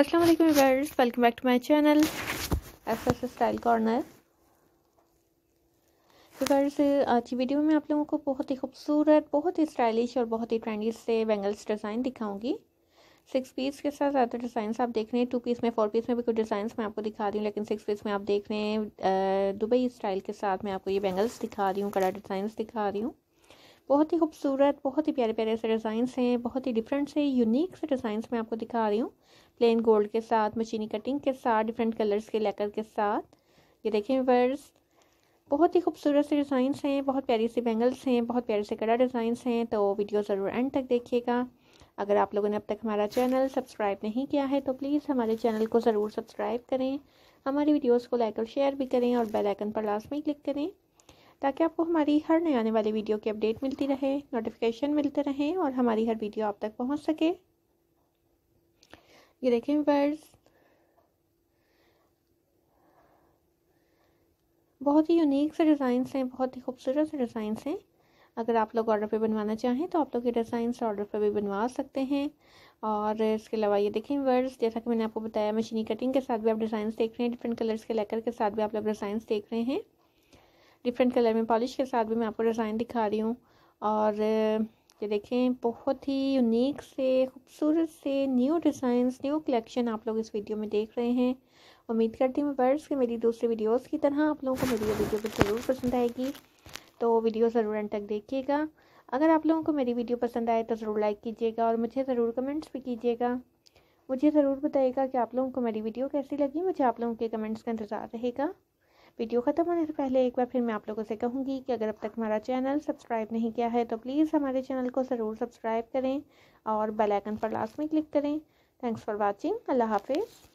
अस्सलाम वालेकुम welcome back to my channel S S Style Corner तो फ्रेंड्स आज की वीडियो में आप लोगों को बहुत ही खूबसूरत बहुत ही स्टाइलिश और बहुत ही ट्रेंडी से बैंगल्स डिज़ाइन दिखाऊंगी सिक्स पीस के साथ ज़्यादा डिजाइन आप देख रहे हैं टू पीस में फोर पीस में भी कुछ डिजाइन मैं आपको दिखा रही हूँ लेकिन सिक्स पीस में आप देख रहे हैं दुबई स्टाइल के साथ मैं आपको ये बैंगल्स दिखा रही हूँ कड़ा डिजाइन दिखा रही हूँ बहुत ही खूबसूरत बहुत ही प्यारे प्यारे से डिज़ाइन हैं बहुत ही डिफरेंट से यूनिक से डिज़ाइन मैं आपको दिखा रही हूँ प्लेन गोल्ड के साथ मशीनी कटिंग के साथ डिफरेंट कलर्स के लेकर के साथ ये देखें वर्स बहुत ही खूबसूरत से डिज़ाइंस हैं बहुत प्यारी सी बैंगल्स हैं बहुत प्यारे से कड़ा डिज़ाइंस हैं तो वीडियो ज़रूर एंड तक देखिएगा अगर आप लोगों ने अब तक हमारा चैनल सब्सक्राइब नहीं किया है तो प्लीज़ हमारे चैनल को ज़रूर सब्सक्राइब करें हमारी वीडियोस को लाइक और शेयर भी करें और बेल आइकन पर लास्ट में क्लिक करें ताकि आपको हमारी हर नए आने वाली वीडियो की अपडेट मिलती रहे नोटिफिकेशन मिलते रहें और हमारी हर वीडियो आप तक पहुँच सके ये देखें वर्ड्स बहुत ही यूनिक से डिज़ाइंस हैं बहुत ही खूबसूरत से डिज़ाइंस हैं अगर आप लोग ऑर्डर पे बनवाना चाहें तो आप लोग ये डिज़ाइंस ऑर्डर पे भी बनवा सकते हैं और इसके अलावा ये देखें वर्ड्स जैसा कि मैंने आपको बताया मशीनी कटिंग के साथ भी आप डिज़ाइंस देख रहे हैं डिफरेंट कलर्स के लेकर के साथ भी आप लोग डिज़ाइंस देख रहे हैं डिफरेंट कलर में पॉलिश के साथ भी मैं आपको डिज़ाइन दिखा रही हूँ और ये देखें बहुत ही यूनिक से खूबसूरत से न्यू डिज़ाइंस न्यू कलेक्शन आप लोग इस वीडियो में देख रहे हैं उम्मीद करती हूँ वर्ड्स की मेरी दूसरी वीडियोस की तरह आप लोगों को मेरी ये वीडियो भी ज़रूर पसंद आएगी तो वीडियो ज़रूर एंड तक देखिएगा अगर आप लोगों को मेरी वीडियो पसंद आए तो ज़रूर लाइक कीजिएगा और मुझे ज़रूर कमेंट्स भी कीजिएगा मुझे ज़रूर बताइएगा कि आप लोगों को मेरी वीडियो कैसी लगी मुझे आप लोगों के कमेंट्स का इंतज़ार रहेगा वीडियो ख़त्म होने से पहले एक बार फिर मैं आप लोगों से कहूँगी कि अगर अब तक हमारा चैनल सब्सक्राइब नहीं किया है तो प्लीज़ हमारे चैनल को ज़रूर सब्सक्राइब करें और बेल आइकन पर लास्ट में क्लिक करें थैंक्स फॉर वॉचिंग अल्लाह हाफिज़